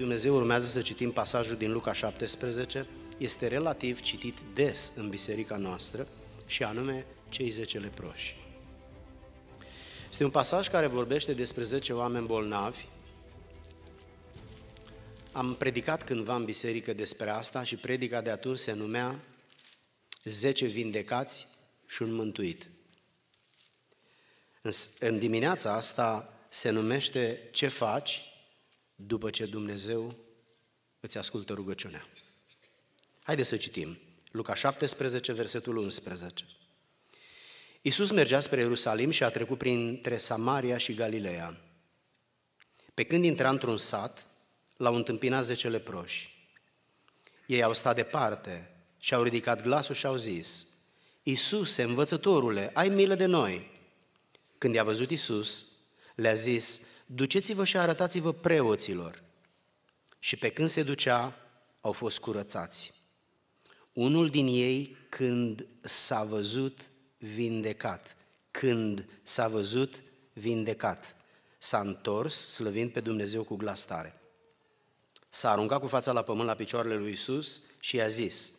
Dumnezeu urmează să citim pasajul din Luca 17, este relativ citit des în biserica noastră și anume cei 10 leproși. Este un pasaj care vorbește despre 10 oameni bolnavi. Am predicat cândva în biserică despre asta și predica de atunci se numea 10 vindecați și un mântuit. În dimineața asta se numește Ce faci după ce Dumnezeu îți ascultă rugăciunea. Haideți să citim. Luca 17, versetul 11. Iisus mergea spre Ierusalim și a trecut printre Samaria și Galileea. Pe când intra într-un sat, l-au întâmpinat zece leproși. Ei au stat departe și au ridicat glasul și au zis, Iisuse, învățătorule, ai milă de noi! Când i-a văzut Iisus, le-a zis, duceți-vă și arătați-vă preoților. Și pe când se ducea, au fost curățați. Unul din ei, când s-a văzut vindecat, când s-a văzut vindecat, s-a întors slăvind pe Dumnezeu cu glas tare. S-a aruncat cu fața la pământ la picioarele lui Isus și i-a zis,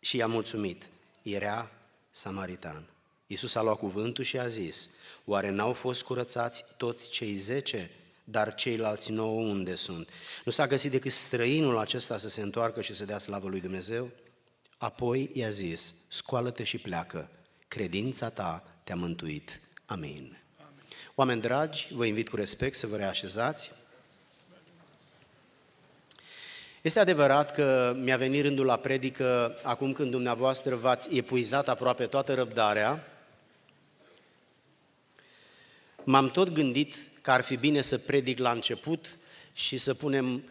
și i-a mulțumit, era samaritan. Iisus a luat cuvântul și a zis, oare n-au fost curățați toți cei zece? Dar ceilalți nouă unde sunt? Nu s-a găsit decât străinul acesta să se întoarcă și să dea slavă lui Dumnezeu? Apoi i-a zis, scoală-te și pleacă, credința ta te-a mântuit. Amin. Amin. Oameni dragi, vă invit cu respect să vă reașezați. Este adevărat că mi-a venit rândul la predică acum când dumneavoastră v-ați epuizat aproape toată răbdarea m-am tot gândit că ar fi bine să predic la început și să punem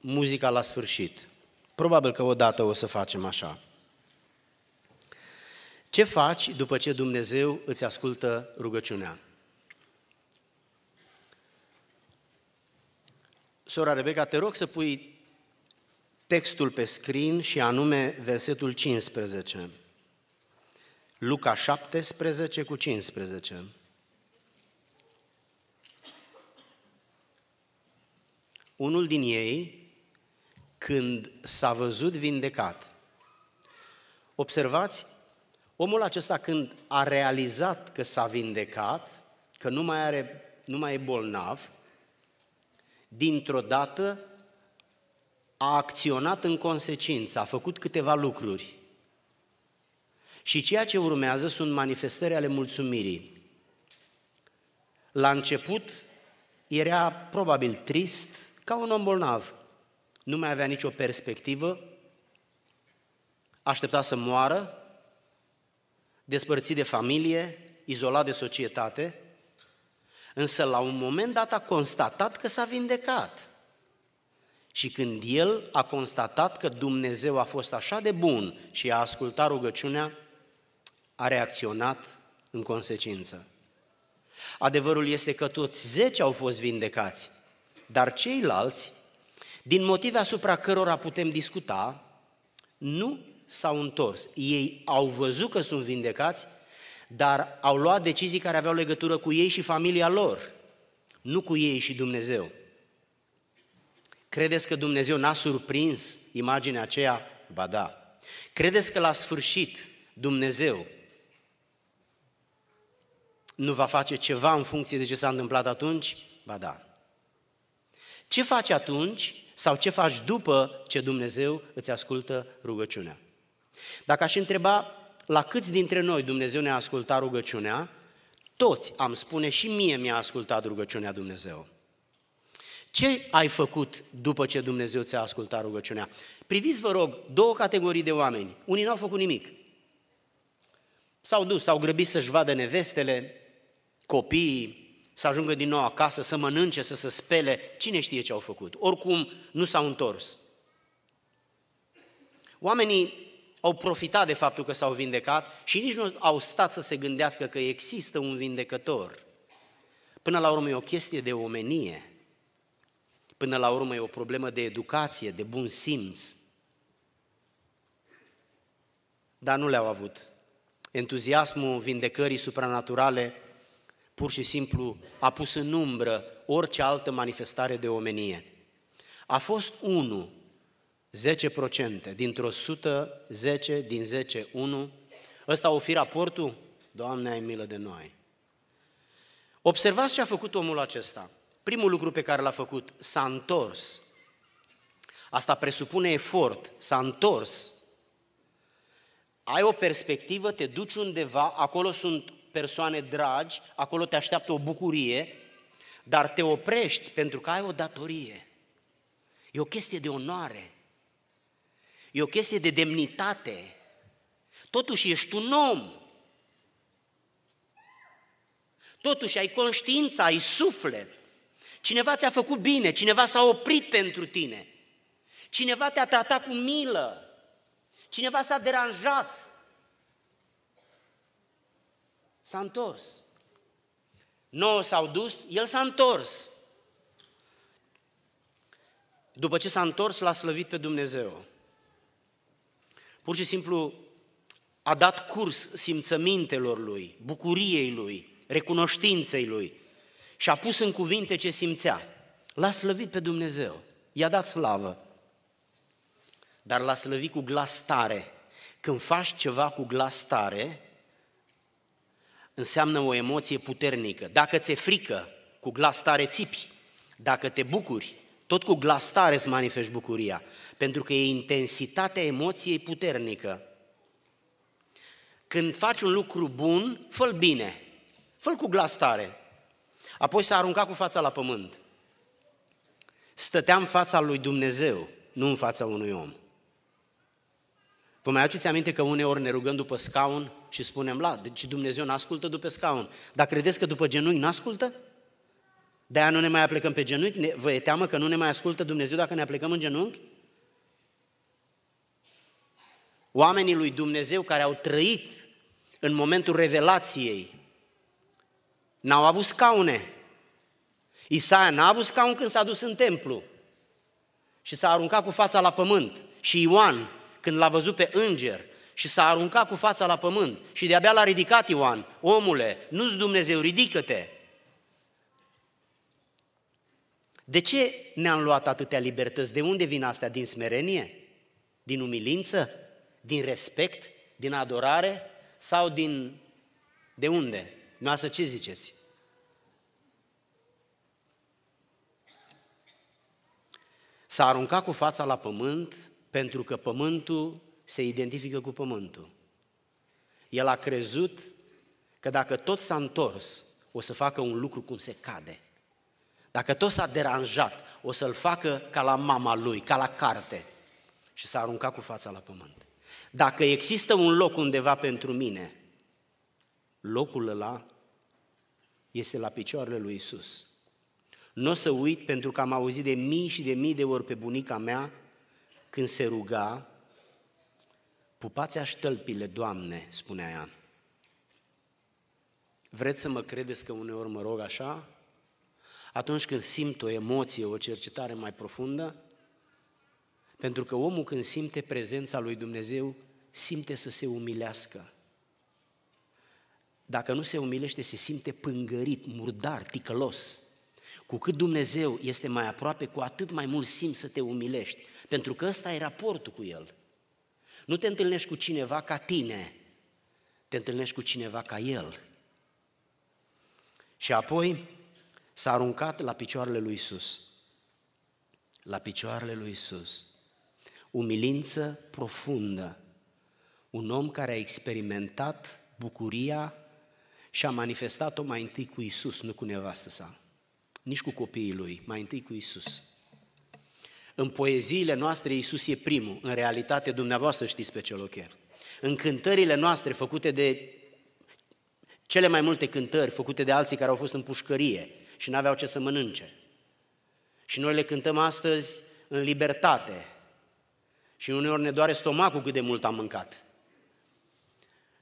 muzica la sfârșit. Probabil că odată o să facem așa. Ce faci după ce Dumnezeu îți ascultă rugăciunea? Sora Rebecca, te rog să pui textul pe screen și anume versetul 15. Luca 17 cu 15. Unul din ei, când s-a văzut vindecat, observați, omul acesta când a realizat că s-a vindecat, că nu mai, are, nu mai e bolnav, dintr-o dată a acționat în consecință, a făcut câteva lucruri. Și ceea ce urmează sunt manifestări ale mulțumirii. La început era probabil trist, ca un om bolnav. Nu mai avea nicio perspectivă, aștepta să moară, despărțit de familie, izolat de societate, însă la un moment dat a constatat că s-a vindecat. Și când el a constatat că Dumnezeu a fost așa de bun și a ascultat rugăciunea, a reacționat în consecință. Adevărul este că toți zece au fost vindecați, dar ceilalți, din motive asupra cărora putem discuta, nu s-au întors. Ei au văzut că sunt vindecați, dar au luat decizii care aveau legătură cu ei și familia lor, nu cu ei și Dumnezeu. Credeți că Dumnezeu n-a surprins imaginea aceea? Ba da. Credeți că la sfârșit Dumnezeu nu va face ceva în funcție de ce s-a întâmplat atunci? Ba da. Ce faci atunci sau ce faci după ce Dumnezeu îți ascultă rugăciunea? Dacă aș întreba la câți dintre noi Dumnezeu ne-a ascultat rugăciunea, toți am spune și mie mi-a ascultat rugăciunea Dumnezeu. Ce ai făcut după ce Dumnezeu ți-a ascultat rugăciunea? Priviți, vă rog, două categorii de oameni. Unii n-au făcut nimic. S-au dus, s-au grăbit să-și vadă nevestele, copiii, să ajungă din nou acasă, să mănânce, să se spele, cine știe ce au făcut. Oricum, nu s-au întors. Oamenii au profitat de faptul că s-au vindecat și nici nu au stat să se gândească că există un vindecător. Până la urmă e o chestie de omenie. Până la urmă e o problemă de educație, de bun simț. Dar nu le-au avut. Entuziasmul vindecării supranaturale pur și simplu a pus în umbră orice altă manifestare de omenie. A fost 1, 10%, dintr-o 110, din 10, 1. Ăsta o fi raportul? Doamne, ai milă de noi! Observați ce a făcut omul acesta. Primul lucru pe care l-a făcut, s-a întors. Asta presupune efort, s-a întors. Ai o perspectivă, te duci undeva, acolo sunt persoane dragi, acolo te așteaptă o bucurie, dar te oprești pentru că ai o datorie. E o chestie de onoare. E o chestie de demnitate. Totuși ești un om. Totuși ai conștiință, ai suflet. Cineva ți-a făcut bine, cineva s-a oprit pentru tine. Cineva te-a tratat cu milă. Cineva s-a deranjat. S-a întors. Nouă s-au dus, el s-a întors. După ce s-a întors, l-a slăvit pe Dumnezeu. Pur și simplu a dat curs simțămintelor lui, bucuriei lui, recunoștinței lui și a pus în cuvinte ce simțea. L-a slăvit pe Dumnezeu, i-a dat slavă, dar l-a slăvit cu glas tare. Când faci ceva cu glas tare, înseamnă o emoție puternică. Dacă ți-e frică, cu glas tare țipi. Dacă te bucuri, tot cu glas tare îți manifesti bucuria, pentru că e intensitatea emoției puternică. Când faci un lucru bun, fă bine, fă cu glas tare. Apoi s-a aruncat cu fața la pământ. Stăteam fața lui Dumnezeu, nu în fața unui om. Vă mai aduceți aminte că uneori ne rugăm după scaun și spunem, la, deci Dumnezeu n-ascultă după scaun. Dar credeți că după genunchi n-ascultă? De-aia nu ne mai aplecăm pe genunchi? Ne, vă e teamă că nu ne mai ascultă Dumnezeu dacă ne aplecăm în genunchi? Oamenii lui Dumnezeu care au trăit în momentul revelației n-au avut scaune. Isaia n-a avut scaun când s-a dus în templu și s-a aruncat cu fața la pământ. Și Ioan când l-a văzut pe înger și s-a aruncat cu fața la pământ și de-abia l-a ridicat Ioan, omule, nu-ți Dumnezeu, ridică-te! De ce ne-am luat atâtea libertăți? De unde vin astea? Din smerenie? Din umilință? Din respect? Din adorare? Sau din... De unde? Noastră ce ziceți? S-a aruncat cu fața la pământ pentru că pământul se identifică cu pământul. El a crezut că dacă tot s-a întors, o să facă un lucru cum se cade. Dacă tot s-a deranjat, o să-l facă ca la mama lui, ca la carte. Și s-a aruncat cu fața la pământ. Dacă există un loc undeva pentru mine, locul ăla este la picioarele lui Isus. Nu o să uit pentru că am auzit de mii și de mii de ori pe bunica mea când se ruga, pupați ștălpile, Doamne, spunea ea. Vreți să mă credeți că uneori mă rog așa? Atunci când simt o emoție, o cercetare mai profundă? Pentru că omul când simte prezența lui Dumnezeu, simte să se umilească. Dacă nu se umilește, se simte pângărit, murdar, ticălos. Cu cât Dumnezeu este mai aproape, cu atât mai mult simți să te umilești, pentru că ăsta e raportul cu El. Nu te întâlnești cu cineva ca tine, te întâlnești cu cineva ca El. Și apoi s-a aruncat la picioarele lui Isus. La picioarele lui Isus. Umilință profundă. Un om care a experimentat bucuria și a manifestat-o mai întâi cu Isus, nu cu nevastă sa nici cu copiii lui, mai întâi cu Isus. În poeziile noastre Isus e primul, în realitate dumneavoastră știți pe ce loc e. În cântările noastre făcute de cele mai multe cântări făcute de alții care au fost în pușcărie și nu aveau ce să mănânce. Și noi le cântăm astăzi în libertate. Și uneori ne doare stomacul cât de mult am mâncat.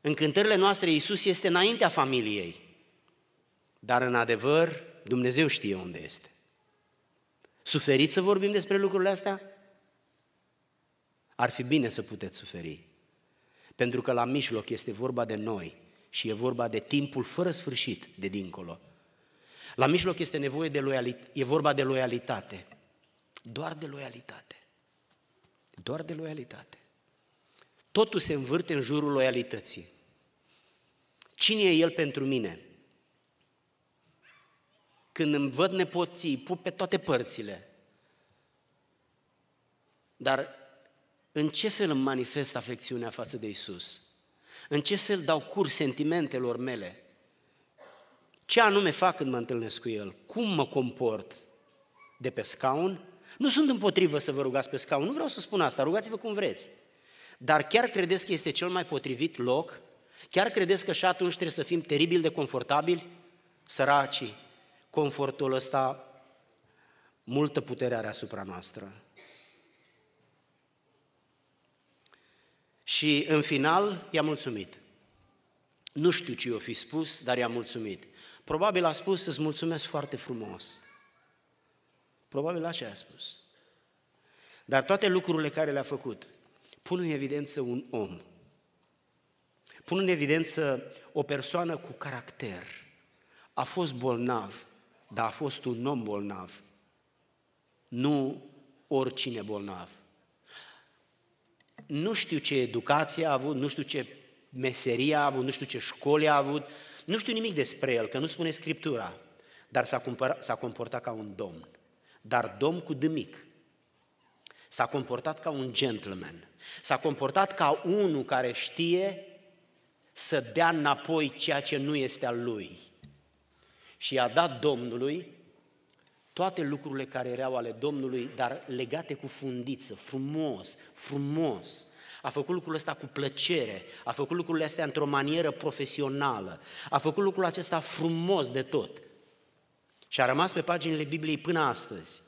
În cântările noastre Isus este înaintea familiei. Dar în adevăr, Dumnezeu știe unde este. Suferiți să vorbim despre lucrurile astea? Ar fi bine să puteți suferi. Pentru că la mijloc este vorba de noi și e vorba de timpul fără sfârșit de dincolo. La mijloc este nevoie de loialitate, e vorba de loialitate. Doar de loialitate. Doar de loialitate. Totul se învârte în jurul loialității. Cine e El pentru mine? Când îmi văd nepoții, pup pe toate părțile. Dar în ce fel îmi manifest afecțiunea față de Isus? În ce fel dau curs sentimentelor mele? Ce anume fac când mă întâlnesc cu El? Cum mă comport? De pe scaun? Nu sunt împotrivă să vă rugați pe scaun, nu vreau să spun asta, rugați-vă cum vreți. Dar chiar credeți că este cel mai potrivit loc? Chiar credeți că și atunci trebuie să fim teribil de confortabili? Săracii, confortul ăsta multă putere are asupra noastră. Și în final i-a mulțumit. Nu știu ce i-o fi spus, dar i-a mulțumit. Probabil a spus, să să-ți mulțumesc foarte frumos. Probabil așa i-a spus. Dar toate lucrurile care le-a făcut pun în evidență un om. Pun în evidență o persoană cu caracter. A fost bolnav, dar a fost un om bolnav, nu oricine bolnav. Nu știu ce educație a avut, nu știu ce meserie a avut, nu știu ce școli a avut, nu știu nimic despre el, că nu spune Scriptura, dar s-a, cumpăra, s-a comportat ca un domn, dar domn cu dâmic. S-a comportat ca un gentleman, s-a comportat ca unul care știe să dea înapoi ceea ce nu este al lui și i-a dat Domnului toate lucrurile care erau ale Domnului, dar legate cu fundiță, frumos, frumos. A făcut lucrul ăsta cu plăcere, a făcut lucrurile astea într-o manieră profesională, a făcut lucrul acesta frumos de tot. Și a rămas pe paginile Bibliei până astăzi.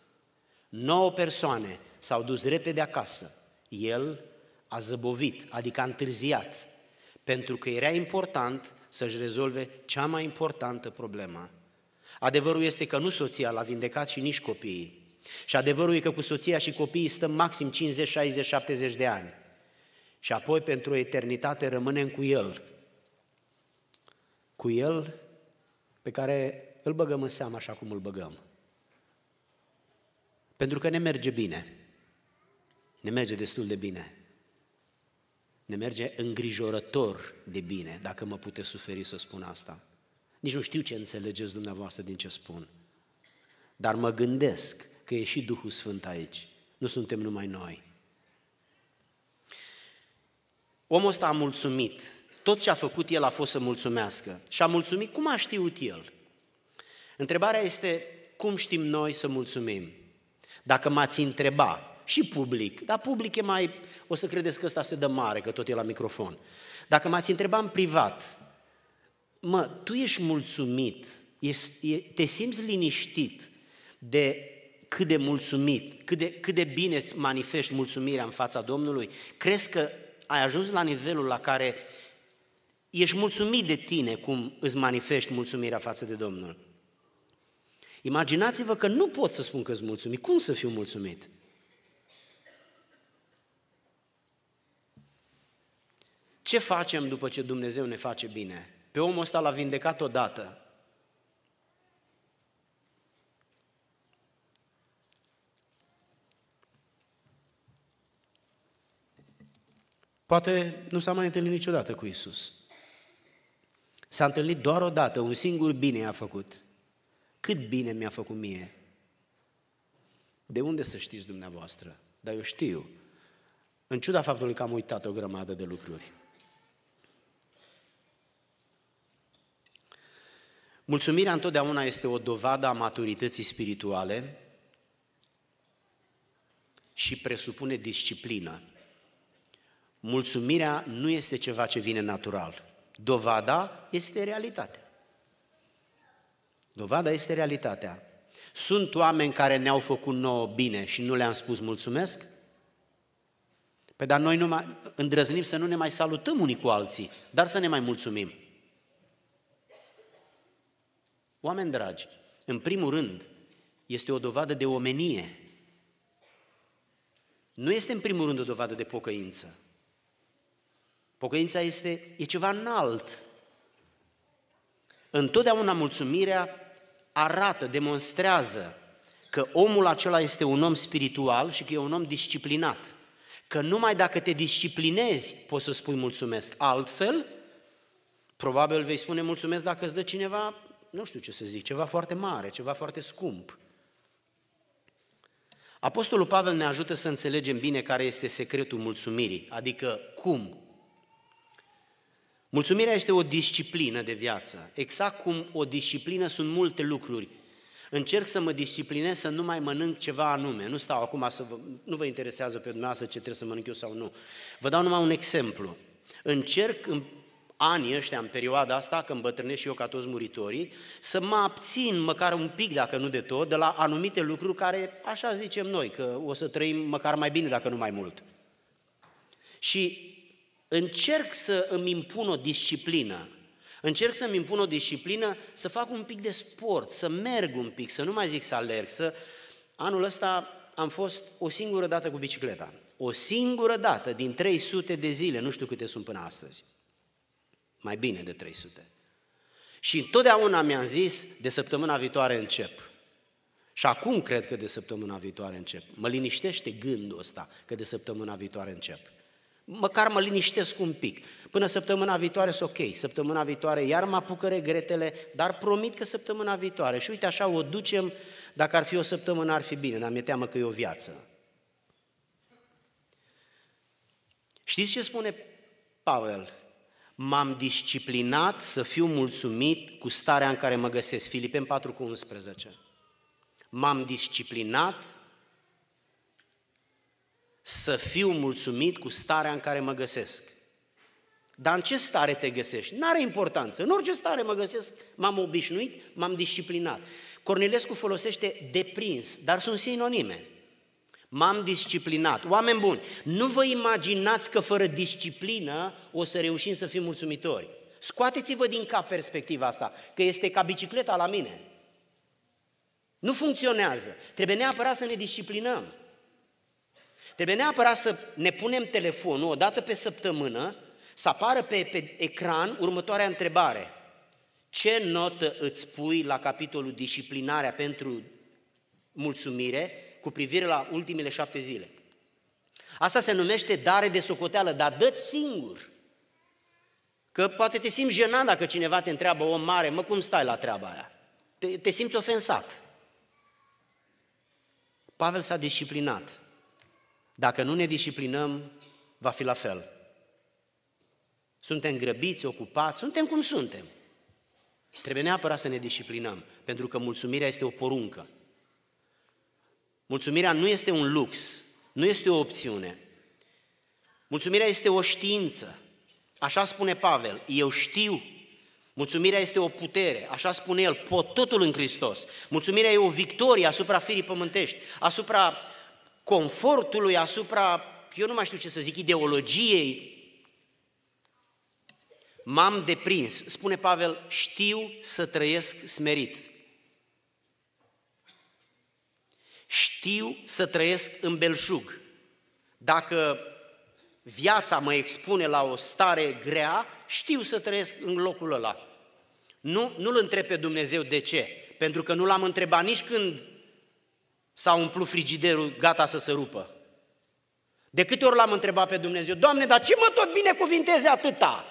Nouă persoane s-au dus repede acasă. El a zăbovit, adică a întârziat, pentru că era important să-și rezolve cea mai importantă problemă Adevărul este că nu soția l-a vindecat și nici copiii. Și adevărul e că cu soția și copiii stăm maxim 50, 60, 70 de ani. Și apoi pentru o eternitate rămânem cu el. Cu el pe care îl băgăm în seamă așa cum îl băgăm. Pentru că ne merge bine. Ne merge destul de bine. Ne merge îngrijorător de bine, dacă mă puteți suferi să spun asta. Nici nu știu ce înțelegeți dumneavoastră din ce spun. Dar mă gândesc că e și Duhul Sfânt aici. Nu suntem numai noi. Omul ăsta a mulțumit. Tot ce a făcut el a fost să mulțumească. Și a mulțumit, cum a știut el? Întrebarea este, cum știm noi să mulțumim? Dacă m-ați întreba, și public, dar public e mai... O să credeți că ăsta se dă mare, că tot e la microfon. Dacă m-ați întrebat în privat, mă, tu ești mulțumit, ești, te simți liniștit de cât de mulțumit, cât de, cât de bine îți manifesti mulțumirea în fața Domnului, crezi că ai ajuns la nivelul la care ești mulțumit de tine cum îți manifesti mulțumirea față de Domnul. Imaginați-vă că nu pot să spun că îți mulțumit. Cum să fiu mulțumit? Ce facem după ce Dumnezeu ne face bine? Pe omul ăsta l-a vindecat odată. Poate nu s-a mai întâlnit niciodată cu Isus. S-a întâlnit doar o dată, un singur bine a făcut. Cât bine mi-a făcut mie? De unde să știți dumneavoastră? Dar eu știu. În ciuda faptului că am uitat o grămadă de lucruri. Mulțumirea întotdeauna este o dovadă a maturității spirituale și presupune disciplină. Mulțumirea nu este ceva ce vine natural. Dovada este realitatea. Dovada este realitatea. Sunt oameni care ne-au făcut nouă bine și nu le-am spus mulțumesc? Păi dar noi nu mai îndrăznim să nu ne mai salutăm unii cu alții, dar să ne mai mulțumim. Oameni dragi, în primul rând, este o dovadă de omenie. Nu este în primul rând o dovadă de pocăință. Pocăința este, e ceva înalt. Întotdeauna mulțumirea arată, demonstrează că omul acela este un om spiritual și că e un om disciplinat. Că numai dacă te disciplinezi poți să spui mulțumesc. Altfel, probabil vei spune mulțumesc dacă îți dă cineva nu știu ce să zic, ceva foarte mare, ceva foarte scump. Apostolul Pavel ne ajută să înțelegem bine care este secretul mulțumirii, adică cum. Mulțumirea este o disciplină de viață. Exact cum o disciplină sunt multe lucruri. Încerc să mă disciplinez să nu mai mănânc ceva anume. Nu stau acum să vă, nu vă interesează pe dumneavoastră ce trebuie să mănânc eu sau nu. Vă dau numai un exemplu. Încerc anii ăștia, în perioada asta, când îmbătrânesc și eu ca toți muritorii, să mă abțin măcar un pic, dacă nu de tot, de la anumite lucruri care, așa zicem noi, că o să trăim măcar mai bine, dacă nu mai mult. Și încerc să îmi impun o disciplină, încerc să îmi impun o disciplină să fac un pic de sport, să merg un pic, să nu mai zic să alerg, să... Anul ăsta am fost o singură dată cu bicicleta. O singură dată din 300 de zile, nu știu câte sunt până astăzi mai bine de 300. Și întotdeauna mi-am zis, de săptămâna viitoare încep. Și acum cred că de săptămâna viitoare încep. Mă liniștește gândul ăsta că de săptămâna viitoare încep. Măcar mă liniștesc un pic. Până săptămâna viitoare sunt ok. Săptămâna viitoare iar mă apucă regretele, dar promit că săptămâna viitoare. Și uite așa o ducem, dacă ar fi o săptămână ar fi bine, dar mi-e teamă că e o viață. Știți ce spune Pavel m-am disciplinat să fiu mulțumit cu starea în care mă găsesc. Filipen 4 cu 11. M-am disciplinat să fiu mulțumit cu starea în care mă găsesc. Dar în ce stare te găsești? N-are importanță. În orice stare mă găsesc, m-am obișnuit, m-am disciplinat. Cornilescu folosește deprins, dar sunt sinonime m-am disciplinat. Oameni buni, nu vă imaginați că fără disciplină o să reușim să fim mulțumitori. Scoateți-vă din cap perspectiva asta, că este ca bicicleta la mine. Nu funcționează. Trebuie neapărat să ne disciplinăm. Trebuie neapărat să ne punem telefonul o dată pe săptămână, să apară pe, pe ecran următoarea întrebare. Ce notă îți pui la capitolul disciplinarea pentru mulțumire cu privire la ultimele șapte zile. Asta se numește dare de socoteală, dar dă singur. Că poate te simți jenat dacă cineva te întreabă, om mare, mă, cum stai la treaba aia? Te, te simți ofensat. Pavel s-a disciplinat. Dacă nu ne disciplinăm, va fi la fel. Suntem grăbiți, ocupați, suntem cum suntem. Trebuie neapărat să ne disciplinăm, pentru că mulțumirea este o poruncă. Mulțumirea nu este un lux, nu este o opțiune. Mulțumirea este o știință. Așa spune Pavel, eu știu. Mulțumirea este o putere, așa spune el, pot totul în Hristos. Mulțumirea e o victorie asupra firii pământești, asupra confortului, asupra, eu nu mai știu ce să zic, ideologiei. M-am deprins, spune Pavel, știu să trăiesc smerit. Știu să trăiesc în belșug. Dacă viața mă expune la o stare grea, știu să trăiesc în locul ăla. Nu, nu-L întreb pe Dumnezeu de ce, pentru că nu L-am întrebat nici când s-a umplut frigiderul gata să se rupă. De câte ori l-am întrebat pe Dumnezeu, Doamne, dar ce mă tot binecuvinteze atâta?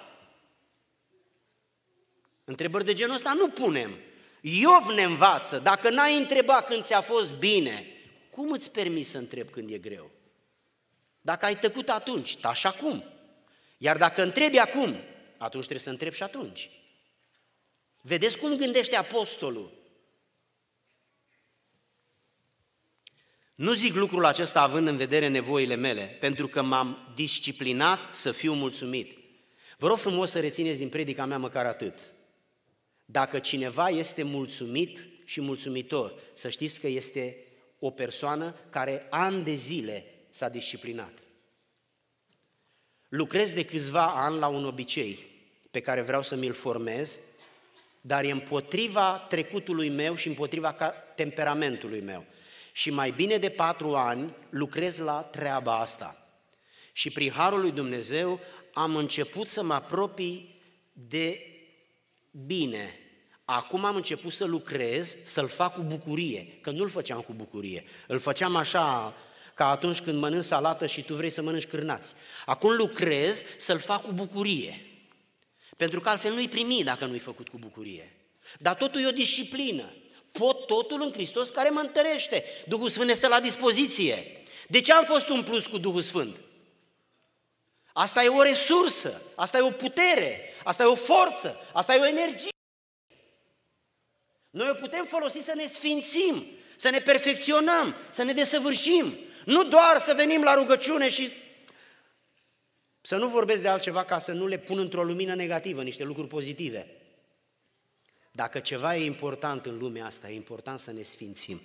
Întrebări de genul ăsta nu punem, Iov ne învață, dacă n-ai întrebat când ți-a fost bine, cum îți permis să întrebi când e greu? Dacă ai tăcut atunci, da și acum. Iar dacă întrebi acum, atunci trebuie să întrebi și atunci. Vedeți cum gândește apostolul? Nu zic lucrul acesta având în vedere nevoile mele, pentru că m-am disciplinat să fiu mulțumit. Vă rog frumos să rețineți din predica mea măcar atât. Dacă cineva este mulțumit și mulțumitor, să știți că este o persoană care ani de zile s-a disciplinat. Lucrez de câțiva ani la un obicei pe care vreau să mi-l formez, dar e împotriva trecutului meu și împotriva temperamentului meu. Și mai bine de patru ani lucrez la treaba asta. Și prin harul lui Dumnezeu am început să mă apropii de bine, acum am început să lucrez, să-l fac cu bucurie, că nu-l făceam cu bucurie, îl făceam așa ca atunci când mănânci salată și tu vrei să mănânci cârnați. Acum lucrez să-l fac cu bucurie, pentru că altfel nu-i primi dacă nu-i făcut cu bucurie. Dar totul e o disciplină. Pot totul în Hristos care mă întărește. Duhul Sfânt este la dispoziție. De ce am fost un plus cu Duhul Sfânt? Asta e o resursă, asta e o putere, asta e o forță, asta e o energie. Noi o putem folosi să ne sfințim, să ne perfecționăm, să ne desăvârșim. Nu doar să venim la rugăciune și să nu vorbesc de altceva ca să nu le pun într-o lumină negativă, niște lucruri pozitive. Dacă ceva e important în lumea asta, e important să ne sfințim.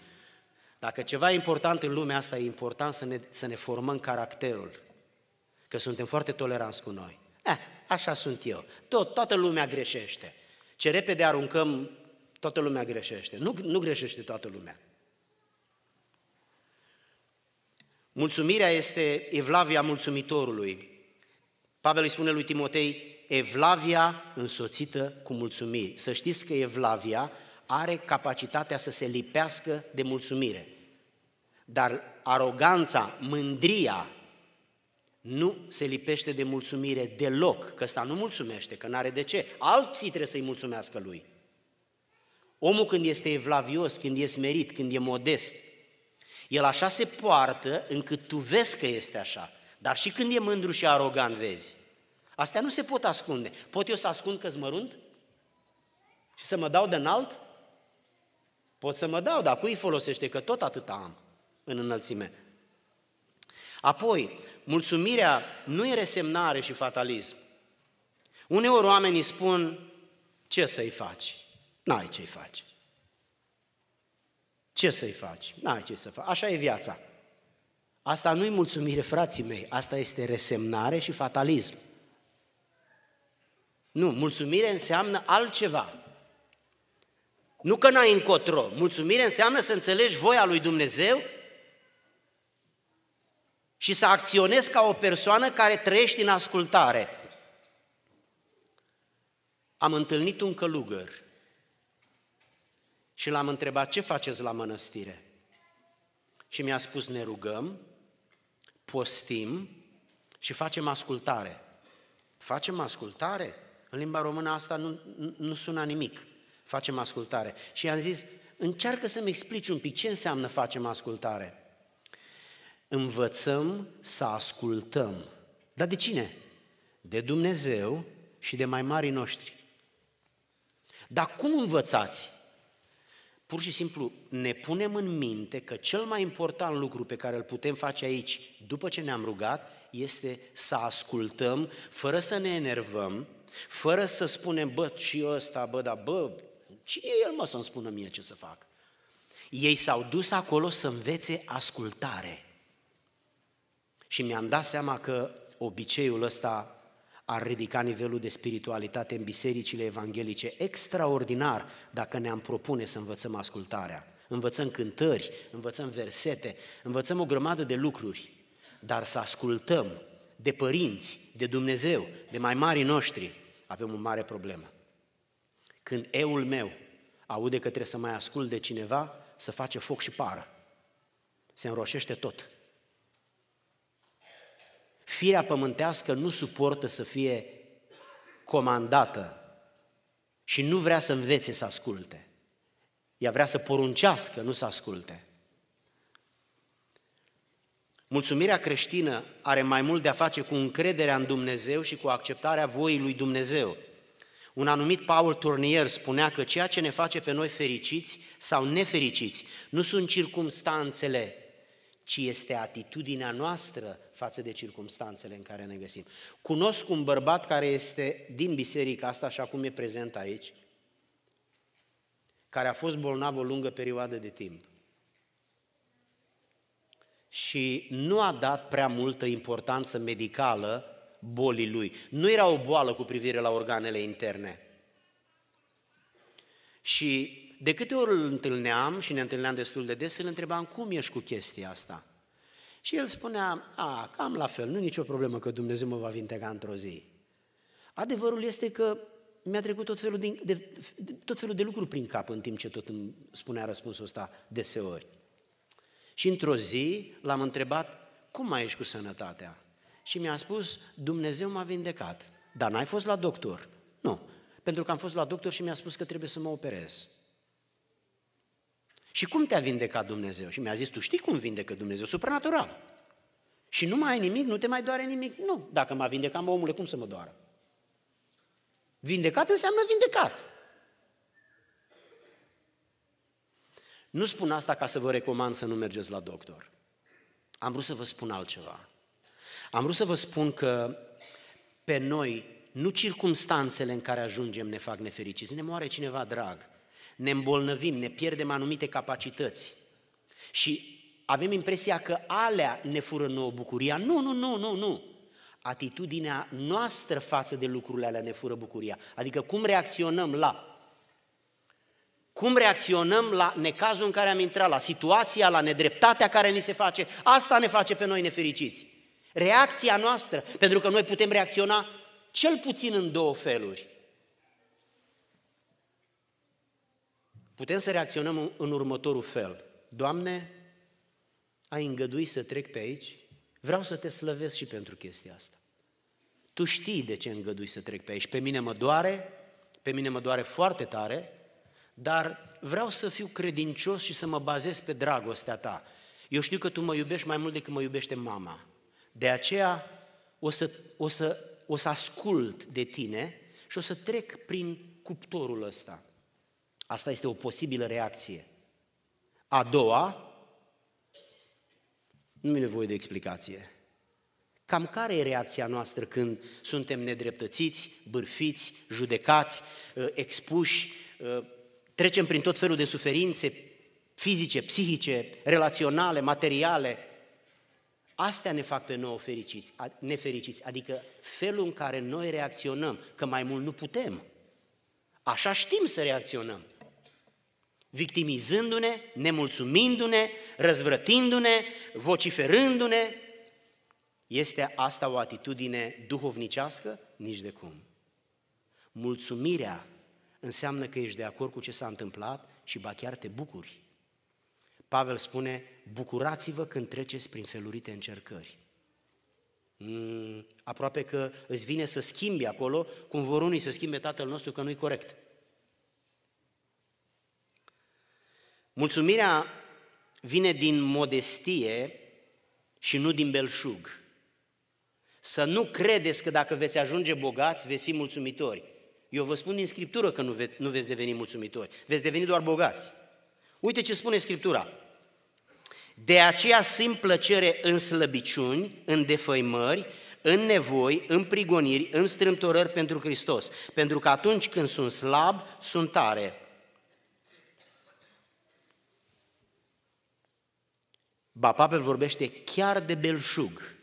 Dacă ceva e important în lumea asta, e important să ne, să ne formăm caracterul că suntem foarte toleranți cu noi. Eh, așa sunt eu. Tot, toată lumea greșește. Ce repede aruncăm, toată lumea greșește. Nu, nu greșește toată lumea. Mulțumirea este evlavia mulțumitorului. Pavel îi spune lui Timotei, evlavia însoțită cu mulțumiri. Să știți că evlavia are capacitatea să se lipească de mulțumire. Dar aroganța, mândria, nu se lipește de mulțumire deloc, că ăsta nu mulțumește, că n-are de ce. Alții trebuie să-i mulțumească lui. Omul când este evlavios, când e smerit, când e modest, el așa se poartă încât tu vezi că este așa. Dar și când e mândru și arogan, vezi. Astea nu se pot ascunde. Pot eu să ascund că mărunt? Și să mă dau de înalt? Pot să mă dau, dar cui folosește că tot atât am în înălțime? Apoi, mulțumirea nu e resemnare și fatalism. Uneori oamenii spun, ce să-i faci? N-ai ce-i faci. Ce să-i faci? N-ai ce să faci. Așa e viața. Asta nu-i mulțumire, frații mei, asta este resemnare și fatalism. Nu, mulțumire înseamnă altceva. Nu că n-ai încotro. Mulțumire înseamnă să înțelegi voia lui Dumnezeu și să acționezi ca o persoană care trăiește în ascultare. Am întâlnit un călugăr și l-am întrebat ce faceți la mănăstire. Și mi-a spus ne rugăm, postim și facem ascultare. Facem ascultare? În limba română asta nu, nu sună nimic. Facem ascultare. Și i-am zis, încearcă să-mi explici un pic ce înseamnă facem ascultare învățăm să ascultăm. Dar de cine? De Dumnezeu și de mai marii noștri. Dar cum învățați? Pur și simplu ne punem în minte că cel mai important lucru pe care îl putem face aici, după ce ne-am rugat, este să ascultăm, fără să ne enervăm, fără să spunem, bă, și ăsta, bă, da, bă, cine e el, mă, să-mi spună mie ce să fac? Ei s-au dus acolo să învețe ascultare. Și mi-am dat seama că obiceiul ăsta ar ridica nivelul de spiritualitate în bisericile evanghelice extraordinar dacă ne-am propune să învățăm ascultarea. Învățăm cântări, învățăm versete, învățăm o grămadă de lucruri, dar să ascultăm de părinți, de Dumnezeu, de mai mari noștri, avem o mare problemă. Când eul meu aude că trebuie să mai ascult de cineva, să face foc și pară. Se înroșește tot. Firea pământească nu suportă să fie comandată și nu vrea să învețe să asculte. Ea vrea să poruncească, nu să asculte. Mulțumirea creștină are mai mult de a face cu încrederea în Dumnezeu și cu acceptarea voii lui Dumnezeu. Un anumit Paul Turnier spunea că ceea ce ne face pe noi fericiți sau nefericiți nu sunt circumstanțele, ci este atitudinea noastră față de circumstanțele în care ne găsim. Cunosc un bărbat care este din biserica asta, așa cum e prezent aici, care a fost bolnav o lungă perioadă de timp. Și nu a dat prea multă importanță medicală bolii lui. Nu era o boală cu privire la organele interne. Și de câte ori îl întâlneam și ne întâlneam destul de des, îl întrebam cum ești cu chestia asta. Și el spunea, a, cam la fel, nu nicio problemă că Dumnezeu mă va vindeca într-o zi. Adevărul este că mi-a trecut tot felul, de, de, tot felul de lucruri prin cap în timp ce tot îmi spunea răspunsul ăsta deseori. Și într-o zi l-am întrebat, cum mai ești cu sănătatea? Și mi-a spus, Dumnezeu m-a vindecat. Dar n-ai fost la doctor? Nu, pentru că am fost la doctor și mi-a spus că trebuie să mă operez. Și cum te-a vindecat Dumnezeu? Și mi-a zis, tu știi cum vindecă Dumnezeu? Supranatural. Și nu mai ai nimic, nu te mai doare nimic. Nu, dacă m-a vindecat, mă, omule, cum să mă doară? Vindecat înseamnă vindecat. Nu spun asta ca să vă recomand să nu mergeți la doctor. Am vrut să vă spun altceva. Am vrut să vă spun că pe noi nu circumstanțele în care ajungem ne fac nefericiți, ne moare cineva drag, ne îmbolnăvim, ne pierdem anumite capacități și avem impresia că alea ne fură nouă bucuria. Nu, nu, nu, nu, nu. Atitudinea noastră față de lucrurile alea ne fură bucuria. Adică cum reacționăm la cum reacționăm la necazul în care am intrat, la situația, la nedreptatea care ni se face, asta ne face pe noi nefericiți. Reacția noastră, pentru că noi putem reacționa cel puțin în două feluri. putem să reacționăm în următorul fel. Doamne, ai îngăduit să trec pe aici? Vreau să te slăvesc și pentru chestia asta. Tu știi de ce îngădui să trec pe aici. Pe mine mă doare, pe mine mă doare foarte tare, dar vreau să fiu credincios și să mă bazez pe dragostea ta. Eu știu că tu mă iubești mai mult decât mă iubește mama. De aceea o să, o să, o să ascult de tine și o să trec prin cuptorul ăsta. Asta este o posibilă reacție. A doua, nu mi nevoie de explicație. Cam care e reacția noastră când suntem nedreptățiți, bârfiți, judecați, ă, expuși, ă, trecem prin tot felul de suferințe fizice, psihice, relaționale, materiale? Astea ne fac pe noi fericiți, nefericiți, adică felul în care noi reacționăm, că mai mult nu putem. Așa știm să reacționăm victimizându-ne, nemulțumindu-ne, răzvrătindu-ne, vociferându-ne. Este asta o atitudine duhovnicească? Nici de cum. Mulțumirea înseamnă că ești de acord cu ce s-a întâmplat și ba chiar te bucuri. Pavel spune, bucurați-vă când treceți prin felurite încercări. Mm, aproape că îți vine să schimbi acolo, cum vor unii să schimbe Tatăl nostru, că nu-i corect. Mulțumirea vine din modestie și nu din belșug. Să nu credeți că dacă veți ajunge bogați, veți fi mulțumitori. Eu vă spun din Scriptură că nu, ve- nu veți deveni mulțumitori, veți deveni doar bogați. Uite ce spune Scriptura. De aceea simt plăcere în slăbiciuni, în defăimări, în nevoi, în prigoniri, în strâmtorări pentru Hristos. Pentru că atunci când sunt slab, sunt tare. Ba, Pavel vorbește chiar de belșug.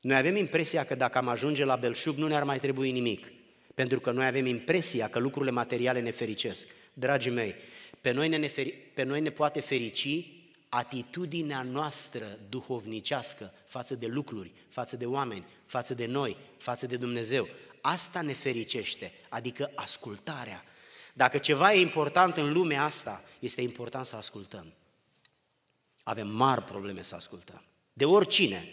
Noi avem impresia că dacă am ajunge la belșug, nu ne-ar mai trebui nimic. Pentru că noi avem impresia că lucrurile materiale ne fericesc. Dragii mei, pe noi ne, ne, feri- pe noi ne poate ferici atitudinea noastră duhovnicească față de lucruri, față de oameni, față de noi, față de Dumnezeu. Asta ne fericește, adică ascultarea. Dacă ceva e important în lumea asta, este important să ascultăm avem mari probleme să ascultăm. De oricine.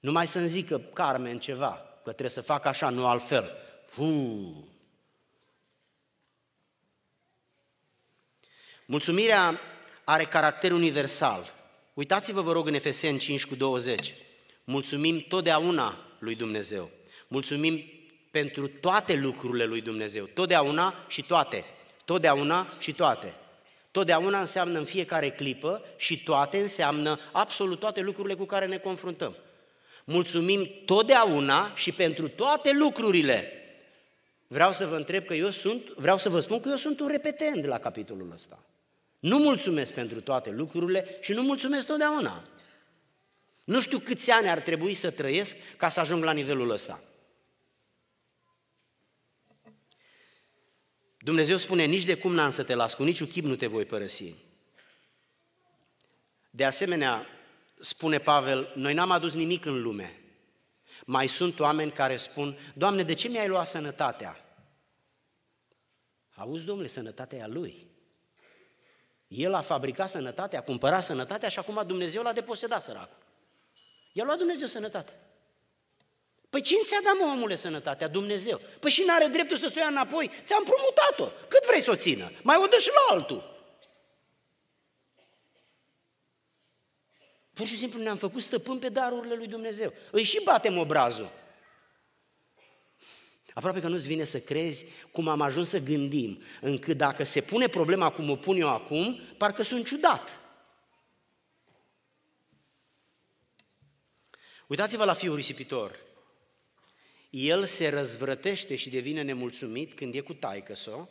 Numai să-mi zică Carmen ceva, că trebuie să fac așa, nu altfel. Fuu. Mulțumirea are caracter universal. Uitați-vă, vă rog, în Efeseni 5 cu 20. Mulțumim totdeauna lui Dumnezeu. Mulțumim pentru toate lucrurile lui Dumnezeu. Totdeauna și toate. Totdeauna și toate. Totdeauna înseamnă în fiecare clipă și toate înseamnă absolut toate lucrurile cu care ne confruntăm. Mulțumim totdeauna și pentru toate lucrurile. Vreau să vă întreb că eu sunt, vreau să vă spun că eu sunt un repetent la capitolul ăsta. Nu mulțumesc pentru toate lucrurile și nu mulțumesc totdeauna. Nu știu câți ani ar trebui să trăiesc ca să ajung la nivelul ăsta. Dumnezeu spune, nici de cum n-am să te las, cu niciun chip nu te voi părăsi. De asemenea, spune Pavel, noi n-am adus nimic în lume. Mai sunt oameni care spun, Doamne, de ce mi-ai luat sănătatea? Auzi, domnule, sănătatea a Lui. El a fabricat sănătatea, a cumpărat sănătatea și acum Dumnezeu l-a deposedat săracul. I-a luat Dumnezeu sănătatea. Păi cine ți-a dat, mă, omule, sănătatea? Dumnezeu. Păi și n-are dreptul să-ți o ia înapoi? Ți-am promutat-o. Cât vrei să o țină? Mai o dă și la altul. Pur și simplu ne-am făcut stăpân pe darurile lui Dumnezeu. Îi și batem obrazul. Aproape că nu-ți vine să crezi cum am ajuns să gândim, încât dacă se pune problema cum o pun eu acum, parcă sunt ciudat. Uitați-vă la fiul risipitor el se răzvrătește și devine nemulțumit când e cu taică -so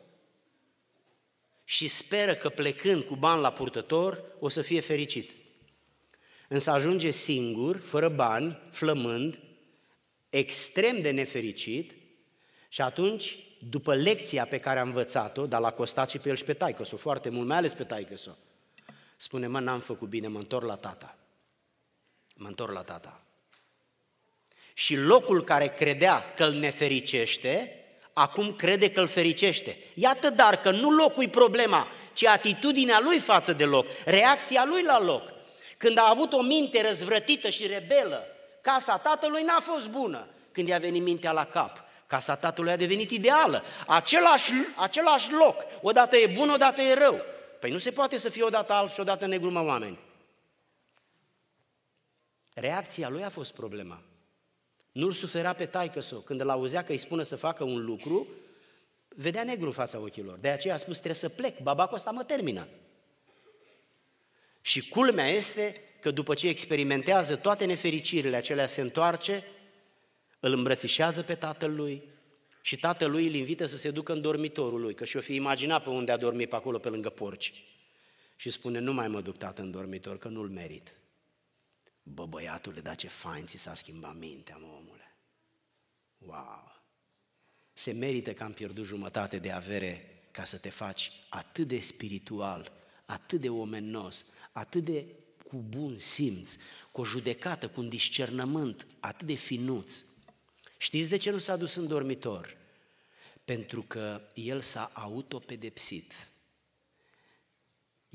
și speră că plecând cu bani la purtător o să fie fericit. Însă ajunge singur, fără bani, flămând, extrem de nefericit și atunci, după lecția pe care a învățat-o, dar l-a costat și pe el și pe taică -so, foarte mult, mai ales pe taică -so, spune, mă, n-am făcut bine, mă întorc la tata. Mă întorc la tata. Și locul care credea că îl nefericește, acum crede că îl fericește. Iată dar că nu locul problema, ci atitudinea lui față de loc, reacția lui la loc. Când a avut o minte răzvrătită și rebelă, casa tatălui n-a fost bună. Când i-a venit mintea la cap, casa tatălui a devenit ideală. Același, același loc, odată e bun, odată e rău. Păi nu se poate să fie odată alb și odată negru, mă, oameni. Reacția lui a fost problema. Nu-l sufera pe taică său. Când îl auzea că îi spune să facă un lucru, vedea negru în fața ochilor. De aceea a spus, trebuie să plec, babacul ăsta mă termină. Și culmea este că după ce experimentează toate nefericirile acelea, se întoarce, îl îmbrățișează pe tatăl lui și tatăl lui îl invită să se ducă în dormitorul lui, că și-o fi imaginat pe unde a dormit pe acolo, pe lângă porci. Și spune, nu mai mă duc, tată, în dormitor, că nu-l merit. Bă, băiatule, da ce fain ți s-a schimbat mintea, mă, omule. Wow! Se merită că am pierdut jumătate de avere ca să te faci atât de spiritual, atât de omenos, atât de cu bun simț, cu o judecată, cu un discernământ atât de finuț. Știți de ce nu s-a dus în dormitor? Pentru că el s-a autopedepsit.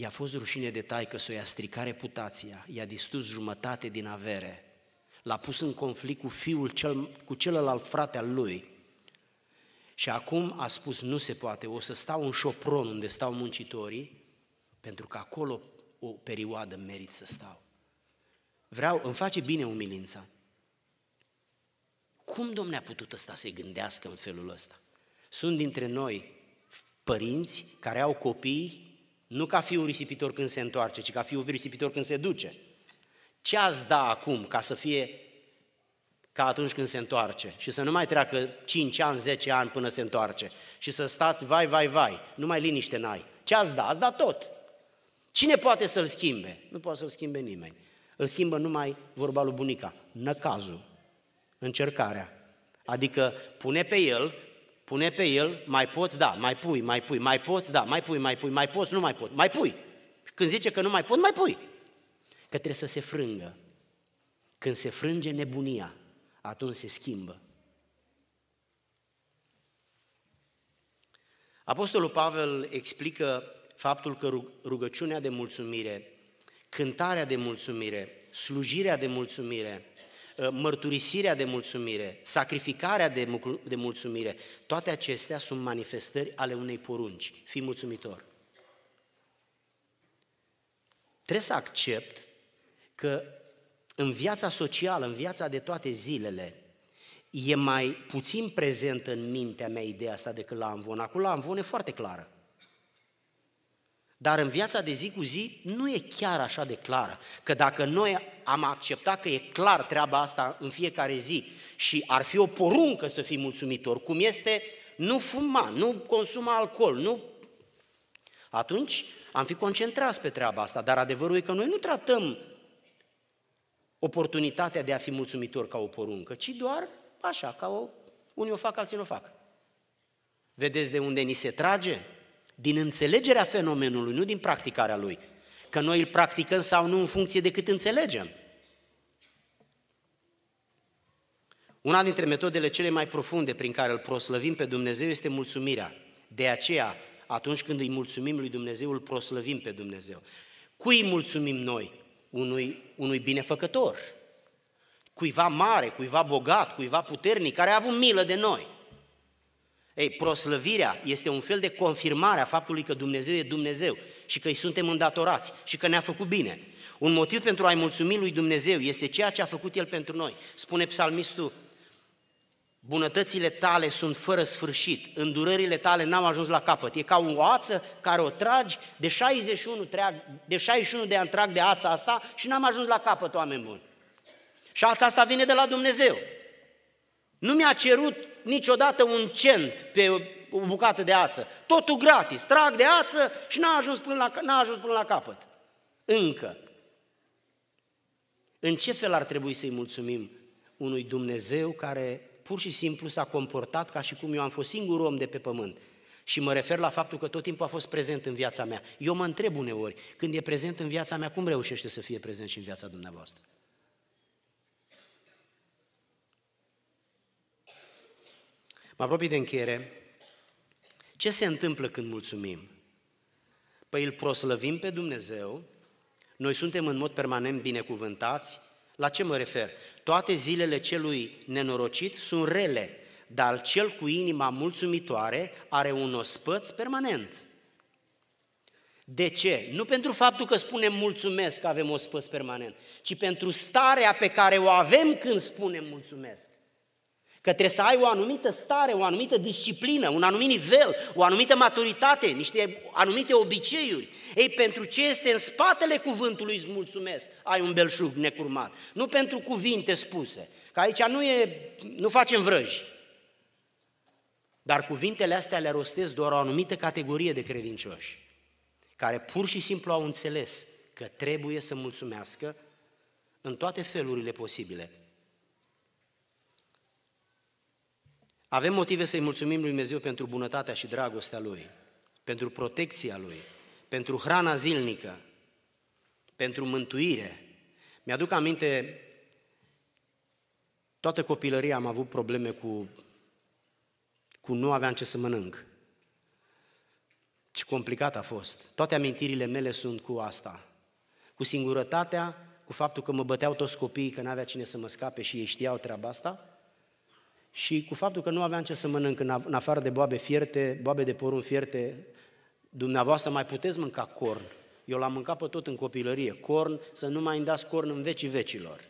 I-a fost rușine de taică să o i strica reputația, i-a distrus jumătate din avere, l-a pus în conflict cu fiul, cel, cu celălalt frate al lui. Și acum a spus, nu se poate, o să stau în șopron unde stau muncitorii, pentru că acolo o perioadă merit să stau. Vreau, îmi face bine umilința. Cum domne a putut ăsta să gândească în felul ăsta? Sunt dintre noi părinți care au copii nu ca fiul risipitor când se întoarce, ci ca fiul risipitor când se duce. Ce ați da acum ca să fie ca atunci când se întoarce și să nu mai treacă 5 ani, 10 ani până se întoarce și să stați vai, vai, vai, nu mai liniște n-ai. Ce ați da? Ați da tot. Cine poate să-l schimbe? Nu poate să-l schimbe nimeni. Îl schimbă numai vorba lui bunica, năcazul, încercarea. Adică pune pe el pune pe el, mai poți, da, mai pui, mai pui, mai poți, da, mai pui, mai pui, mai poți, nu mai pot, mai pui. Când zice că nu mai pot, mai pui. Că trebuie să se frângă. Când se frânge nebunia, atunci se schimbă. Apostolul Pavel explică faptul că rugăciunea de mulțumire, cântarea de mulțumire, slujirea de mulțumire Ă, mărturisirea de mulțumire, sacrificarea de mulțumire, toate acestea sunt manifestări ale unei porunci. Fii mulțumitor. Trebuie să accept că în viața socială, în viața de toate zilele, e mai puțin prezentă în mintea mea ideea asta decât la Amvon. Acum la Amvon e foarte clară. Dar în viața de zi cu zi nu e chiar așa de clară. Că dacă noi am acceptat că e clar treaba asta în fiecare zi și ar fi o poruncă să fii mulțumitor, cum este nu fuma, nu consuma alcool, nu... Atunci am fi concentrați pe treaba asta, dar adevărul e că noi nu tratăm oportunitatea de a fi mulțumitor ca o poruncă, ci doar așa, ca o... unii o fac, alții nu o fac. Vedeți de unde ni se trage? din înțelegerea fenomenului, nu din practicarea lui. Că noi îl practicăm sau nu în funcție de cât înțelegem. Una dintre metodele cele mai profunde prin care îl proslăvim pe Dumnezeu este mulțumirea. De aceea, atunci când îi mulțumim lui Dumnezeu, îl proslăvim pe Dumnezeu. Cui mulțumim noi? Unui, unui binefăcător, cuiva mare, cuiva bogat, cuiva puternic, care a avut milă de noi. Ei, proslăvirea este un fel de confirmare a faptului că Dumnezeu e Dumnezeu și că îi suntem îndatorați și că ne-a făcut bine. Un motiv pentru a-i mulțumi lui Dumnezeu este ceea ce a făcut El pentru noi. Spune psalmistul, bunătățile tale sunt fără sfârșit, îndurările tale n-au ajuns la capăt. E ca o ață care o tragi de 61, de 61 de ani trag de ața asta și n-am ajuns la capăt, oameni buni. Și ața asta vine de la Dumnezeu. Nu mi-a cerut niciodată un cent pe o bucată de ață. Totul gratis, trag de ață și n-a ajuns până la, n-a ajuns până la capăt. Încă. În ce fel ar trebui să-i mulțumim unui Dumnezeu care pur și simplu s-a comportat ca și cum eu am fost singurul om de pe pământ? Și mă refer la faptul că tot timpul a fost prezent în viața mea. Eu mă întreb uneori, când e prezent în viața mea, cum reușește să fie prezent și în viața dumneavoastră? Mă apropii de încheiere. Ce se întâmplă când mulțumim? Păi îl proslăvim pe Dumnezeu, noi suntem în mod permanent binecuvântați. La ce mă refer? Toate zilele celui nenorocit sunt rele, dar cel cu inima mulțumitoare are un ospăț permanent. De ce? Nu pentru faptul că spunem mulțumesc că avem ospăț permanent, ci pentru starea pe care o avem când spunem mulțumesc. Că trebuie să ai o anumită stare, o anumită disciplină, un anumit nivel, o anumită maturitate, niște anumite obiceiuri. Ei, pentru ce este în spatele cuvântului îți mulțumesc, ai un belșug necurmat. Nu pentru cuvinte spuse, că aici nu, e, nu facem vrăji. Dar cuvintele astea le rostesc doar o anumită categorie de credincioși, care pur și simplu au înțeles că trebuie să mulțumească în toate felurile posibile, Avem motive să-i mulțumim lui Dumnezeu pentru bunătatea și dragostea lui, pentru protecția lui, pentru hrana zilnică, pentru mântuire. Mi-aduc aminte, toată copilăria am avut probleme cu, cu nu aveam ce să mănânc. Ce complicat a fost. Toate amintirile mele sunt cu asta. Cu singurătatea, cu faptul că mă băteau toți copiii, că n-avea cine să mă scape și ei știau treaba asta și cu faptul că nu aveam ce să mănânc în afară de boabe fierte, boabe de porumb fierte, dumneavoastră mai puteți mânca corn. Eu l-am mâncat pe tot în copilărie. Corn, să nu mai îndați corn în vecii vecilor.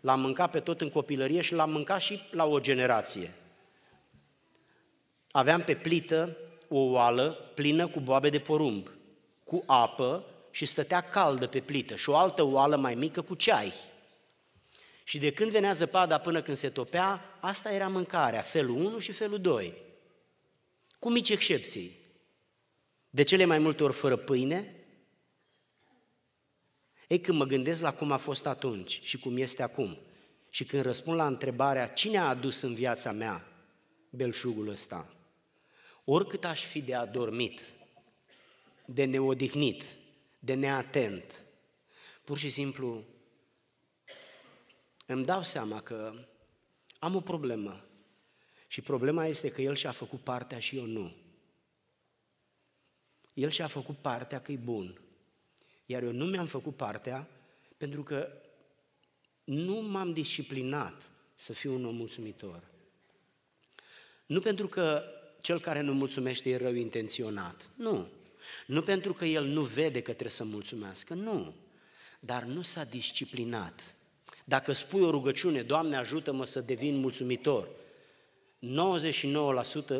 L-am mâncat pe tot în copilărie și l-am mâncat și la o generație. Aveam pe plită o oală plină cu boabe de porumb, cu apă și stătea caldă pe plită și o altă oală mai mică cu ceai. Și de când venea zăpada până când se topea, asta era mâncarea, felul 1 și felul 2. Cu mici excepții. De cele mai multe ori fără pâine. Ei, când mă gândesc la cum a fost atunci și cum este acum, și când răspund la întrebarea cine a adus în viața mea belșugul ăsta, oricât aș fi de adormit, de neodihnit, de neatent, pur și simplu îmi dau seama că am o problemă și problema este că el și-a făcut partea și eu nu. El și-a făcut partea că e bun, iar eu nu mi-am făcut partea pentru că nu m-am disciplinat să fiu un om mulțumitor. Nu pentru că cel care nu mulțumește e rău intenționat, nu. Nu pentru că el nu vede că trebuie să mulțumească, nu. Dar nu s-a disciplinat dacă spui o rugăciune, Doamne ajută-mă să devin mulțumitor, 99%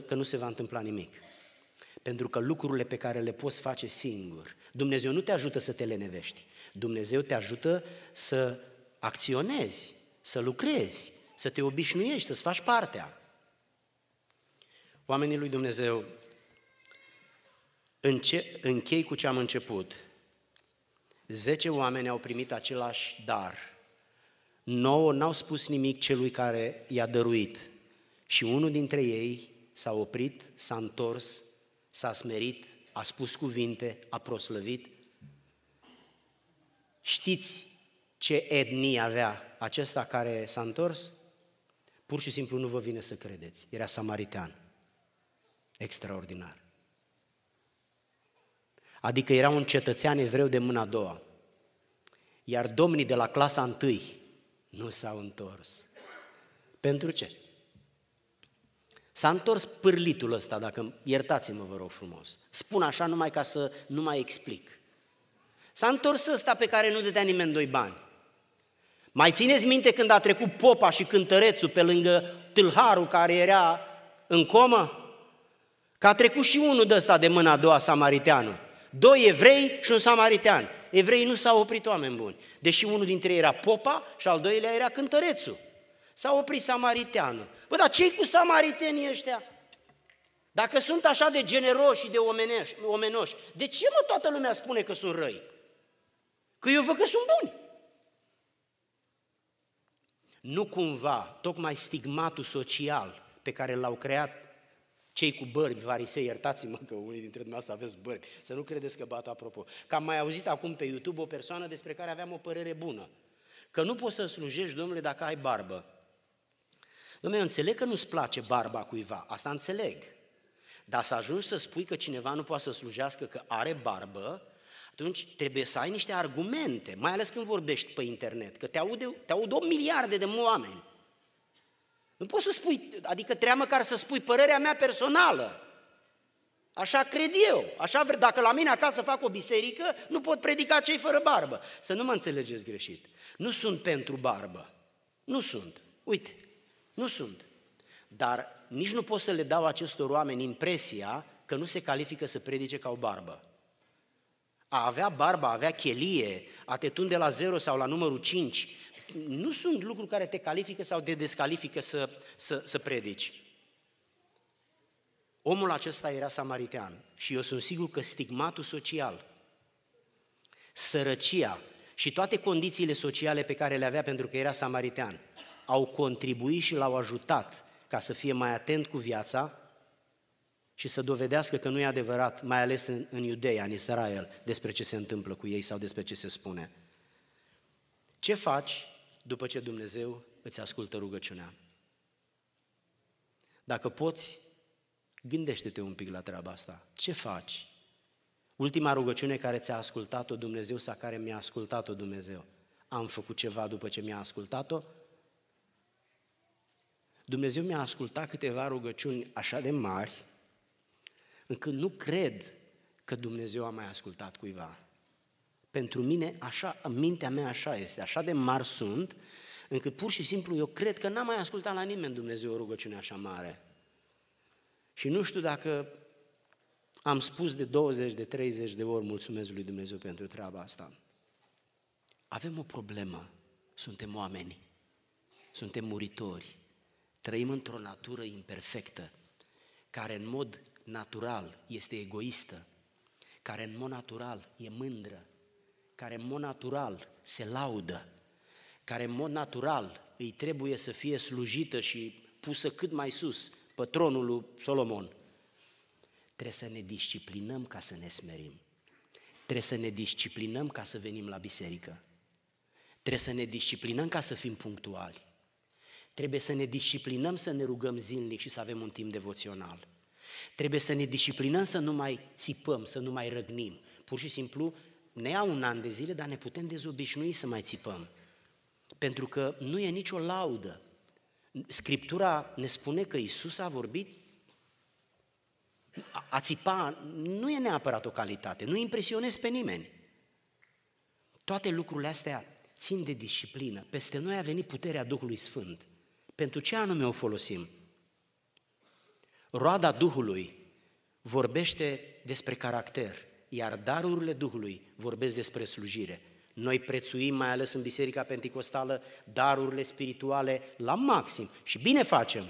că nu se va întâmpla nimic. Pentru că lucrurile pe care le poți face singur, Dumnezeu nu te ajută să te lenevești. Dumnezeu te ajută să acționezi, să lucrezi, să te obișnuiești, să-ți faci partea. Oamenii lui Dumnezeu, înce- închei cu ce am început. Zece oameni au primit același dar – Nouă n-au spus nimic celui care i-a dăruit. Și unul dintre ei s-a oprit, s-a întors, s-a smerit, a spus cuvinte, a proslăvit. Știți ce etnie avea acesta care s-a întors? Pur și simplu nu vă vine să credeți. Era samaritean. Extraordinar. Adică era un cetățean evreu de mâna a doua. Iar domnii de la clasa întâi, nu s-au întors. Pentru ce? S-a întors pârlitul ăsta, dacă iertați-mă, vă rog frumos. Spun așa numai ca să nu mai explic. S-a întors ăsta pe care nu dădea nimeni doi bani. Mai țineți minte când a trecut popa și cântărețul pe lângă tâlharul care era în comă? Că a trecut și unul de ăsta de mâna a doua, samariteanul. Doi evrei și un samaritean evreii nu s-au oprit oameni buni, deși unul dintre ei era popa și al doilea era cântărețul. S-a oprit samariteanul. Bă, dar ce cu samaritenii ăștia? Dacă sunt așa de generoși și de omenoși, de ce mă toată lumea spune că sunt răi? Că eu văd că sunt buni. Nu cumva, tocmai stigmatul social pe care l-au creat cei cu bărbi, varisei, iertați-mă că unii dintre dumneavoastră aveți bărbi, să nu credeți că bat apropo. Că am mai auzit acum pe YouTube o persoană despre care aveam o părere bună. Că nu poți să slujești, domnule, dacă ai barbă. Domnule, eu înțeleg că nu-ți place barba cuiva, asta înțeleg. Dar să ajungi să spui că cineva nu poate să slujească că are barbă, atunci trebuie să ai niște argumente, mai ales când vorbești pe internet, că te, aude, te aud o miliarde de oameni. Nu poți să spui, adică trebuie măcar să spui părerea mea personală. Așa cred eu. Așa, dacă la mine acasă fac o biserică, nu pot predica cei fără barbă. Să nu mă înțelegeți greșit. Nu sunt pentru barbă. Nu sunt. Uite, nu sunt. Dar nici nu pot să le dau acestor oameni impresia că nu se califică să predice ca o barbă. A avea barba, a avea chelie, a te tunde la 0 sau la numărul 5, nu sunt lucruri care te califică sau te descalifică să, să, să predici. Omul acesta era samaritean și eu sunt sigur că stigmatul social, sărăcia și toate condițiile sociale pe care le avea pentru că era samaritean au contribuit și l-au ajutat ca să fie mai atent cu viața și să dovedească că nu e adevărat, mai ales în, în Iudeia, în Israel, despre ce se întâmplă cu ei sau despre ce se spune. Ce faci după ce Dumnezeu îți ascultă rugăciunea. Dacă poți, gândește-te un pic la treaba asta. Ce faci? Ultima rugăciune care ți-a ascultat-o Dumnezeu sau care mi-a ascultat-o Dumnezeu. Am făcut ceva după ce mi-a ascultat-o? Dumnezeu mi-a ascultat câteva rugăciuni așa de mari, încât nu cred că Dumnezeu a mai ascultat cuiva. Pentru mine, așa, în mintea mea așa este, așa de mari sunt, încât pur și simplu eu cred că n-am mai ascultat la nimeni Dumnezeu o rugăciune așa mare. Și nu știu dacă am spus de 20, de 30 de ori mulțumesc lui Dumnezeu pentru treaba asta. Avem o problemă. Suntem oameni. Suntem muritori. Trăim într-o natură imperfectă, care în mod natural este egoistă, care în mod natural e mândră, care în mod natural se laudă, care în mod natural îi trebuie să fie slujită și pusă cât mai sus, pe tronul lui Solomon. Trebuie să ne disciplinăm ca să ne smerim. Trebuie să ne disciplinăm ca să venim la biserică. Trebuie să ne disciplinăm ca să fim punctuali. Trebuie să ne disciplinăm să ne rugăm zilnic și să avem un timp devoțional. Trebuie să ne disciplinăm să nu mai țipăm, să nu mai răgnim. Pur și simplu ne ia un an de zile, dar ne putem dezobișnui să mai țipăm. Pentru că nu e nicio laudă. Scriptura ne spune că Isus a vorbit a țipa nu e neapărat o calitate, nu impresionez pe nimeni. Toate lucrurile astea țin de disciplină. Peste noi a venit puterea Duhului Sfânt. Pentru ce anume o folosim? Roada Duhului vorbește despre caracter iar darurile Duhului vorbesc despre slujire. Noi prețuim, mai ales în Biserica Pentecostală, darurile spirituale la maxim și bine facem.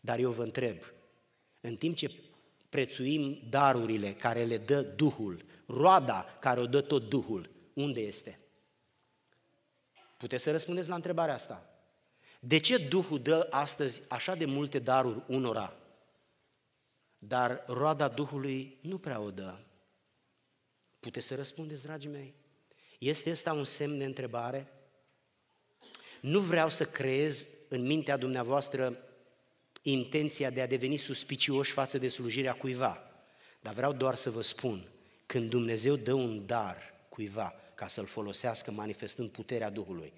Dar eu vă întreb, în timp ce prețuim darurile care le dă Duhul, roada care o dă tot Duhul, unde este? Puteți să răspundeți la întrebarea asta. De ce Duhul dă astăzi așa de multe daruri unora, dar roada Duhului nu prea o dă? Puteți să răspundeți, dragii mei? Este asta un semn de întrebare? Nu vreau să creez în mintea dumneavoastră intenția de a deveni suspicioși față de slujirea cuiva, dar vreau doar să vă spun, când Dumnezeu dă un dar cuiva ca să-l folosească manifestând puterea Duhului,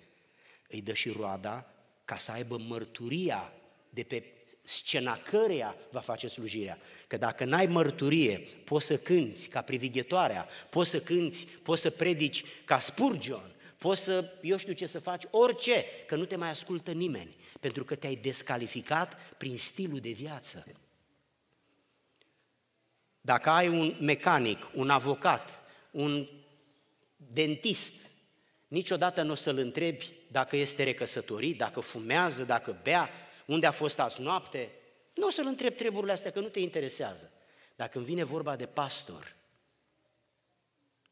îi dă și roada ca să aibă mărturia de pe scena căreia va face slujirea. Că dacă n-ai mărturie, poți să cânți ca privighetoarea, poți să cânți, poți să predici ca Spurgeon, poți să, eu știu ce să faci, orice, că nu te mai ascultă nimeni, pentru că te-ai descalificat prin stilul de viață. Dacă ai un mecanic, un avocat, un dentist, niciodată nu o să-l întrebi dacă este recăsătorit, dacă fumează, dacă bea, unde a fost azi noapte. Nu o să-l întreb treburile astea, că nu te interesează. Dacă când vine vorba de pastor,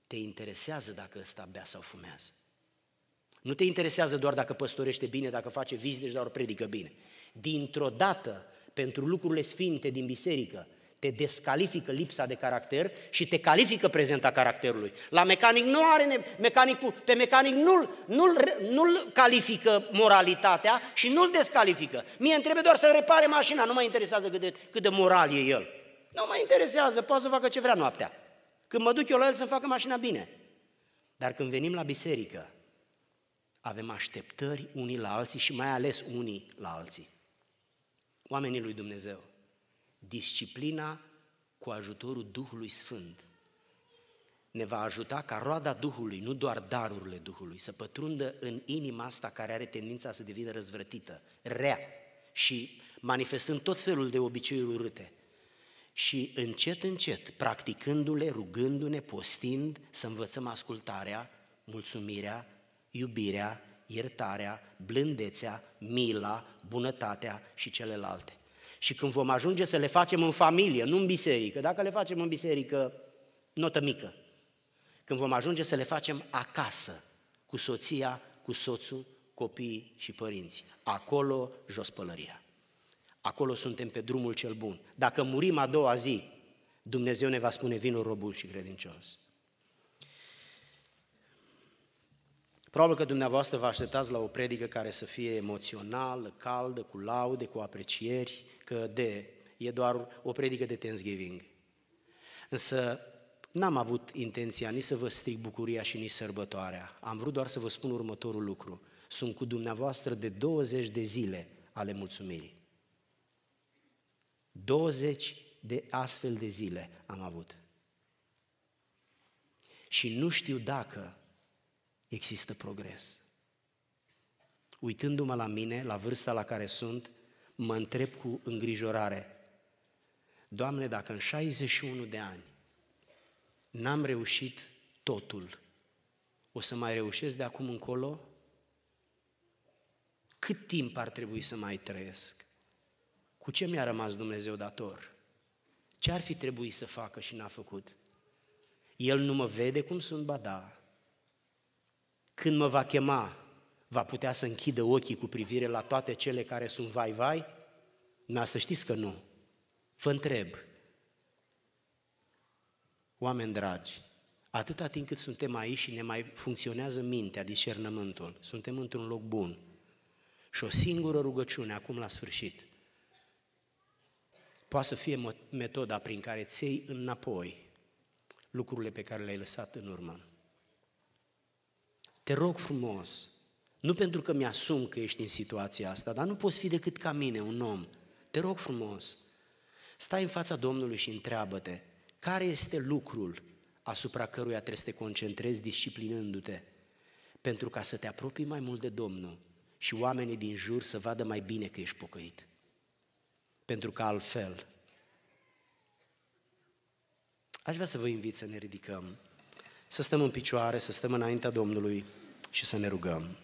te interesează dacă ăsta bea sau fumează. Nu te interesează doar dacă păstorește bine, dacă face vizite și deci doar predică bine. Dintr-o dată, pentru lucrurile sfinte din biserică, te descalifică lipsa de caracter și te califică prezenta caracterului. La mecanic nu are ne- mecanicul, pe mecanic nu-l, nu-l, nu-l califică moralitatea și nu-l descalifică. Mie îmi trebuie doar să repare mașina, nu mă interesează cât de, cât de moral e el. Nu mă interesează, poate să facă ce vrea noaptea. Când mă duc eu la el să-mi facă mașina bine. Dar când venim la biserică, avem așteptări unii la alții și mai ales unii la alții. Oamenii lui Dumnezeu. Disciplina cu ajutorul Duhului Sfânt ne va ajuta ca roada Duhului, nu doar darurile Duhului, să pătrundă în inima asta care are tendința să devină răzvrătită, rea și manifestând tot felul de obiceiuri urâte. Și încet, încet, practicându-le, rugându-ne, postind, să învățăm ascultarea, mulțumirea, iubirea, iertarea, blândețea, mila, bunătatea și celelalte. Și când vom ajunge să le facem în familie, nu în biserică, dacă le facem în biserică, notă mică. Când vom ajunge să le facem acasă, cu soția, cu soțul, copiii și părinții. Acolo jos pălăria. Acolo suntem pe drumul cel bun. Dacă murim a doua zi, Dumnezeu ne va spune, vinul robul și credincios. Probabil că dumneavoastră vă așteptați la o predică care să fie emoțională, caldă, cu laude, cu aprecieri, că de, e doar o predică de Thanksgiving. Însă n-am avut intenția nici să vă stric bucuria și nici sărbătoarea. Am vrut doar să vă spun următorul lucru. Sunt cu dumneavoastră de 20 de zile ale mulțumirii. 20 de astfel de zile am avut. Și nu știu dacă există progres. Uitându-mă la mine, la vârsta la care sunt, mă întreb cu îngrijorare, Doamne, dacă în 61 de ani n-am reușit totul, o să mai reușesc de acum încolo? Cât timp ar trebui să mai trăiesc? Cu ce mi-a rămas Dumnezeu dator? Ce ar fi trebuit să facă și n-a făcut? El nu mă vede cum sunt, ba da, când mă va chema, va putea să închidă ochii cu privire la toate cele care sunt vai-vai? Na, da, să știți că nu. Vă întreb. Oameni dragi, atâta timp cât suntem aici și ne mai funcționează mintea, discernământul, suntem într-un loc bun. Și o singură rugăciune acum la sfârșit – poate să fie metoda prin care ței înapoi lucrurile pe care le-ai lăsat în urmă te rog frumos, nu pentru că mi-asum că ești în situația asta, dar nu poți fi decât ca mine, un om. Te rog frumos, stai în fața Domnului și întreabă-te, care este lucrul asupra căruia trebuie să te concentrezi disciplinându-te pentru ca să te apropii mai mult de Domnul și oamenii din jur să vadă mai bine că ești pocăit. Pentru că altfel, aș vrea să vă invit să ne ridicăm să stăm în picioare, să stăm înaintea Domnului și să ne rugăm.